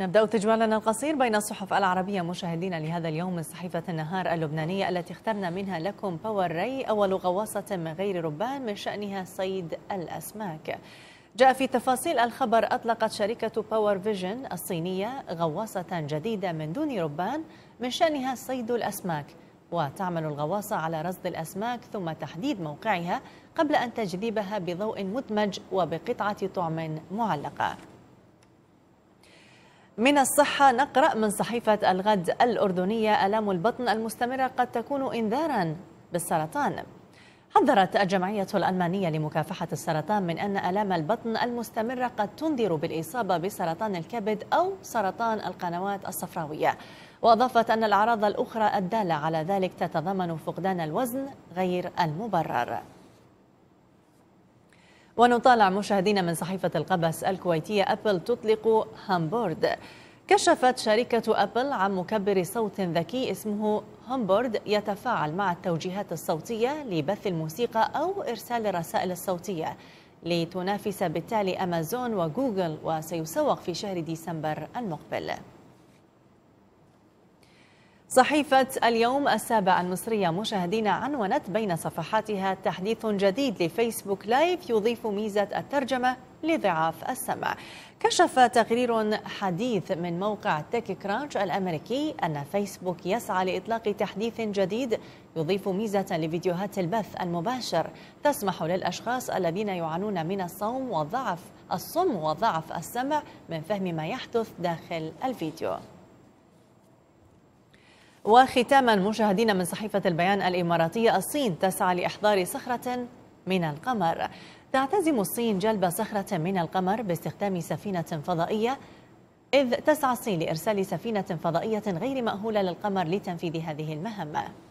نبدأ تجوالنا القصير بين الصحف العربية مشاهدين لهذا اليوم من صحيفة النهار اللبنانية التي اخترنا منها لكم باور ري أول غواصة من غير ربان من شأنها صيد الأسماك جاء في تفاصيل الخبر أطلقت شركة باور فيجن الصينية غواصة جديدة من دون ربان من شأنها صيد الأسماك وتعمل الغواصة على رصد الأسماك ثم تحديد موقعها قبل أن تجذبها بضوء مدمج وبقطعة طعم معلقة من الصحة نقرأ من صحيفة الغد الأردنية ألام البطن المستمرة قد تكون إنذارا بالسرطان حذرت الجمعية الألمانية لمكافحة السرطان من أن آلام البطن المستمرة قد تنذر بالإصابة بسرطان الكبد أو سرطان القنوات الصفراوية وأضافت أن الأعراض الأخرى الدالة على ذلك تتضمن فقدان الوزن غير المبرر ونطالع مشاهدينا من صحيفة القبس الكويتية أبل تطلق هامبورد كشفت شركة أبل عن مكبر صوت ذكي اسمه هامبورد يتفاعل مع التوجيهات الصوتية لبث الموسيقى أو إرسال الرسائل الصوتية لتنافس بالتالي أمازون وجوجل وسيسوق في شهر ديسمبر المقبل صحيفة اليوم السابعة المصرية مشاهدين عنونت بين صفحاتها تحديث جديد لفيسبوك لايف يضيف ميزة الترجمة لضعاف السمع كشف تقرير حديث من موقع تيك كرانش الأمريكي أن فيسبوك يسعى لإطلاق تحديث جديد يضيف ميزة لفيديوهات البث المباشر تسمح للأشخاص الذين يعانون من الصوم والضعف الصم وضعف السمع من فهم ما يحدث داخل الفيديو وختاما مشاهدينا من صحيفة البيان الإماراتية الصين تسعى لإحضار صخرة من القمر تعتزم الصين جلب صخرة من القمر باستخدام سفينة فضائية إذ تسعى الصين لإرسال سفينة فضائية غير مأهولة للقمر لتنفيذ هذه المهمة